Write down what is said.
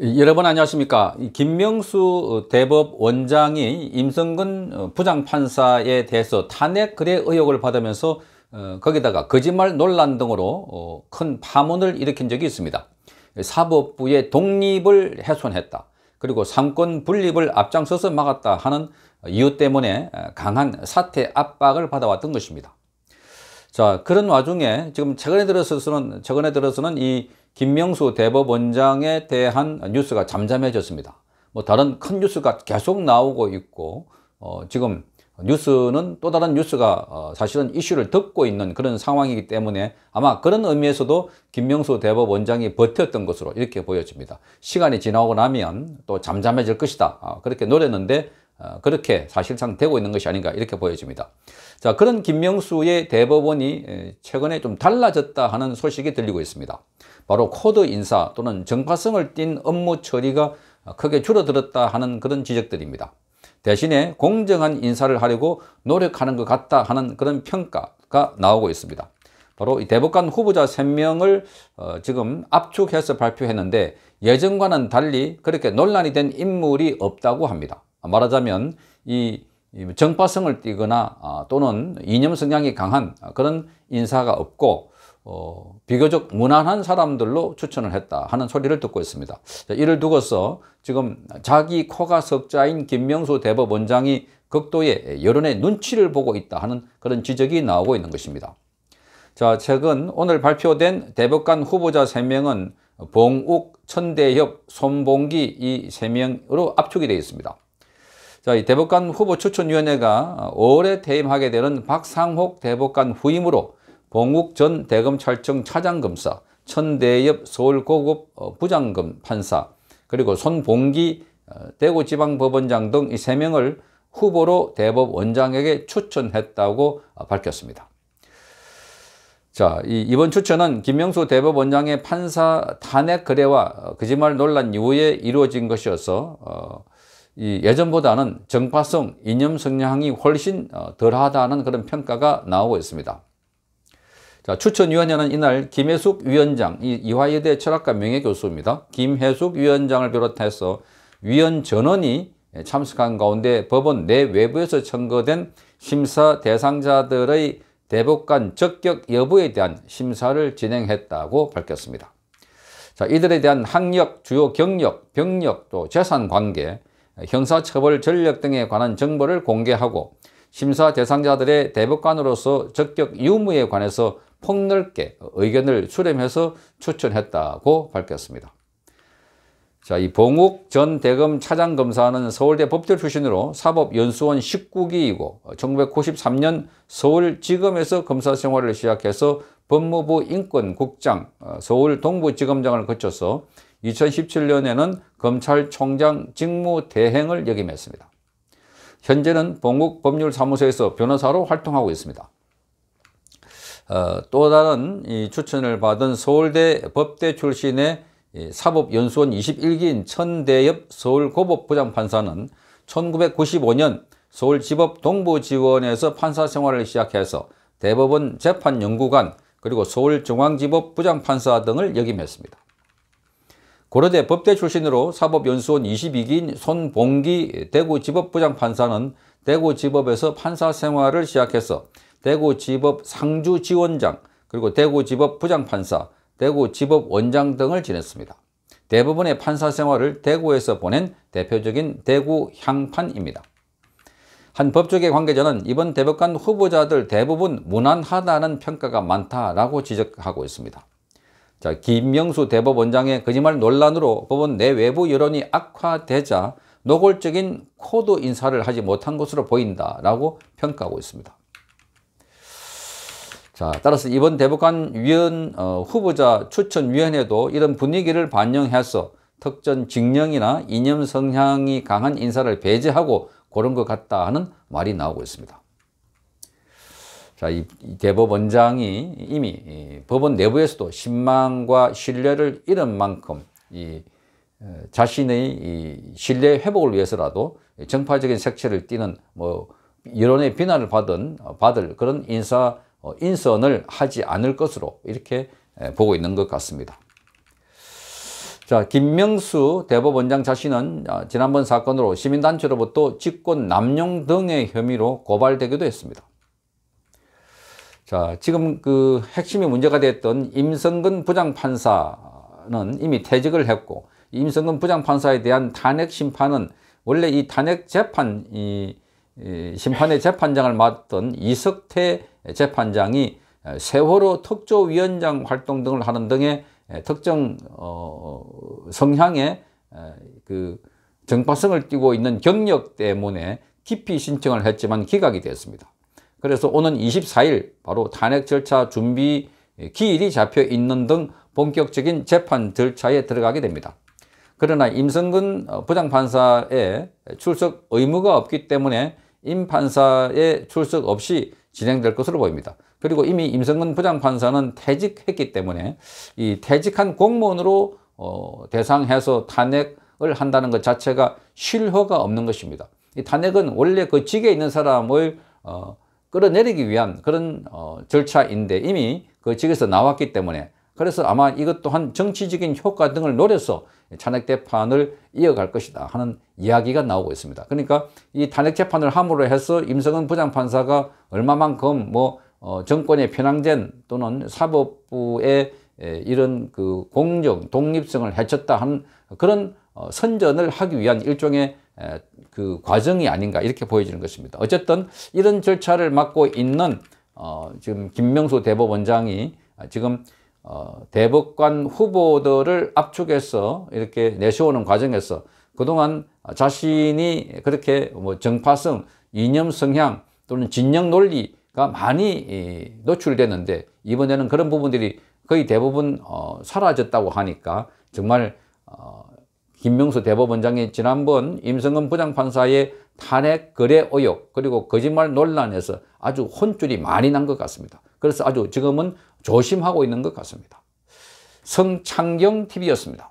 여러분 안녕하십니까 김명수 어, 대법원장이 임성근 어, 부장판사에 대해서 탄핵 글의 의혹을 받으면서 어, 거기다가 거짓말 논란 등으로 큰 파문을 일으킨 적이 있습니다 사법부의 독립을 훼손했다 그리고 상권 분립을 앞장서서 막았다 하는 이유 때문에 강한 사태 압박을 받아왔던 것입니다 자, 그런 와중에 지금 최근에 들어서는, 최근에 들어서는 이 김명수 대법원장에 대한 뉴스가 잠잠해졌습니다. 뭐 다른 큰 뉴스가 계속 나오고 있고, 어, 지금 뉴스는 또 다른 뉴스가 어, 사실은 이슈를 듣고 있는 그런 상황이기 때문에 아마 그런 의미에서도 김명수 대법원장이 버텼던 것으로 이렇게 보여집니다. 시간이 지나고 나면 또 잠잠해질 것이다. 아, 그렇게 노렸는데 어, 그렇게 사실상 되고 있는 것이 아닌가 이렇게 보여집니다. 자 그런 김명수의 대법원이 최근에 좀 달라졌다 하는 소식이 들리고 있습니다. 바로 코드 인사 또는 정파성을 띤 업무 처리가 어, 크게 줄어들었다 하는 그런 지적들입니다. 대신에 공정한 인사를 하려고 노력하는 것 같다 하는 그런 평가가 나오고 있습니다. 바로 이 대법관 후보자 3명을 어, 지금 압축해서 발표했는데 예전과는 달리 그렇게 논란이 된 인물이 없다고 합니다. 말하자면 이 정파성을 띠거나 아, 또는 이념 성향이 강한 그런 인사가 없고 어, 비교적 무난한 사람들로 추천을 했다 하는 소리를 듣고 있습니다. 자, 이를 두고서 지금 자기 코가 석자인 김명수 대법원장이 극도의 여론의 눈치를 보고 있다 하는 그런 지적이 나오고 있는 것입니다. 자, 최근 오늘 발표된 대법관 후보자 3명은 봉욱, 천대협, 손봉기 이 3명으로 압축이 되어 있습니다. 자, 이 대법관 후보 추천위원회가 5월 퇴임하게 되는 박상옥 대법관 후임으로 봉욱 전 대검찰청 차장검사, 천대엽 서울고급 부장검 판사, 그리고 손봉기 어, 대구지방법원장 등 이 세 명을 후보로 대법원장에게 추천했다고 밝혔습니다. 자, 이번 이 추천은 김명수 대법원장의 판사 탄핵 거래와 어, 거짓말 논란 이후에 이루어진 것이어서 어, 이 예전보다는 정파성, 이념 성향이 훨씬 어, 덜하다는 그런 평가가 나오고 있습니다. 자, 추천위원회는 이날 김혜숙 위원장, 이 이화여대 철학과 명예교수입니다. 김혜숙 위원장을 비롯해서 위원 전원이 참석한 가운데 법원 내외부에서 청거된 심사 대상자들의 대법관 적격 여부에 대한 심사를 진행했다고 밝혔습니다. 자, 이들에 대한 학력, 주요 경력, 병력, 또 재산 관계, 형사처벌 전력 등에 관한 정보를 공개하고 심사 대상자들의 대법관으로서 적격 유무에 관해서 폭넓게 의견을 수렴해서 추천했다고 밝혔습니다. 자, 이 봉욱 전 대검 차장검사는 서울대 법대 출신으로 사법연수원 19기이고 1993년 서울지검에서 검사 생활을 시작해서 법무부 인권국장, 어, 서울 동부지검장을 거쳐서 2017년에는 검찰총장 직무대행을 역임했습니다. 현재는 본국법률사무소에서 변호사로 활동하고 있습니다. 어, 또 다른 추천을 받은 서울대 법대 출신의 사법연수원 21기인 천대엽 서울고법부장판사는 1995년 서울지법 동부지원에서 판사 생활을 시작해서 대법원 재판연구관 그리고 서울중앙지법 부장판사 등을 역임했습니다. 고려대 법대 출신으로 사법연수원 22기인 손봉기 대구지법부장판사는 대구지법에서 판사 생활을 시작해서 대구지법 상주지원장 그리고 대구지법 부장판사, 대구지법 원장 등을 지냈습니다. 대부분의 판사 생활을 대구에서 보낸 대표적인 대구 향판입니다. 한 법조계 관계자는 이번 대법관 후보자들 대부분 무난하다는 평가가 많다라고 지적하고 있습니다. 자, 김명수 대법원장의 거짓말 논란으로 법원 내 외부 여론이 악화되자 노골적인 코드 인사를 하지 못한 것으로 보인다라고 평가하고 있습니다. 자, 따라서 이번 대법관 위원 어, 후보자 추천위원회도 이런 분위기를 반영해서 특전 직령이나 이념 성향이 강한 인사를 배제하고 고른 것 같다 하는 말이 나오고 있습니다. 자, 이 대법원장이 이미 법원 내부에서도 신망과 신뢰를 잃은 만큼 이 어, 자신의 이 신뢰 회복을 위해서라도 정파적인 색채를 띠는 뭐 여론의 비난을 받은 어, 받을 그런 인사 어, 인선을 하지 않을 것으로 이렇게 보고 있는 것 같습니다. 자, 김명수 대법원장 자신은 지난번 사건으로 시민단체로부터 직권 남용 등의 혐의로 고발되기도 했습니다. 자, 지금 그 핵심이 문제가 됐던 임성근 부장판사는 이미 퇴직을 했고, 임성근 부장판사에 대한 탄핵 심판은 원래 이 탄핵 재판, 이, 이 심판의 재판장을 맡던 이석태 재판장이 세월호 특조위원장 활동 등을 하는 등의 특정 어, 성향의 그 정파성을 띠고 있는 경력 때문에 기피 신청을 했지만 기각이 되었습니다. 그래서 오는 24일 바로 탄핵 절차 준비 기일이 잡혀 있는 등 본격적인 재판 절차에 들어가게 됩니다. 그러나 임성근 어, 부장판사의 출석 의무가 없기 때문에 임판사의 출석 없이 진행될 것으로 보입니다. 그리고 이미 임성근 부장판사는 퇴직했기 때문에 이 퇴직한 공무원으로 어, 대상해서 탄핵을 한다는 것 자체가 실효가 없는 것입니다. 이 탄핵은 원래 그 직에 있는 사람을 어, 끌어내리기 위한 그런 어, 절차인데 이미 그 직에서 나왔기 때문에 그래서 아마 이것 또한 정치적인 효과 등을 노려서 탄핵 재판을 이어갈 것이다 하는 이야기가 나오고 있습니다. 그러니까 이 탄핵 재판을 함으로 해서 임성은 부장판사가 얼마만큼 뭐 어, 정권의 편향된 또는 사법부의 이런 그 공정 독립성을 해쳤다 하는 그런 어, 선전을 하기 위한 일종의 그 과정이 아닌가 이렇게 보여지는 것입니다. 어쨌든 이런 절차를 맡고 있는 어 지금 김명수 대법원장이 지금 어 대법관 후보들을 압축해서 이렇게 내세우는 과정에서 그동안 자신이 그렇게 뭐 정파성, 이념 성향 또는 진영 논리가 많이 노출됐는데 이번에는 그런 부분들이 거의 대부분 어 사라졌다고 하니까 정말 어 김명수 대법원장이 지난번 임성근 부장판사의 탄핵 거래 의혹 그리고 거짓말 논란에서 아주 혼쭐이 많이 난 것 같습니다. 그래서 아주 지금은 조심하고 있는 것 같습니다. 성창경 TV였습니다.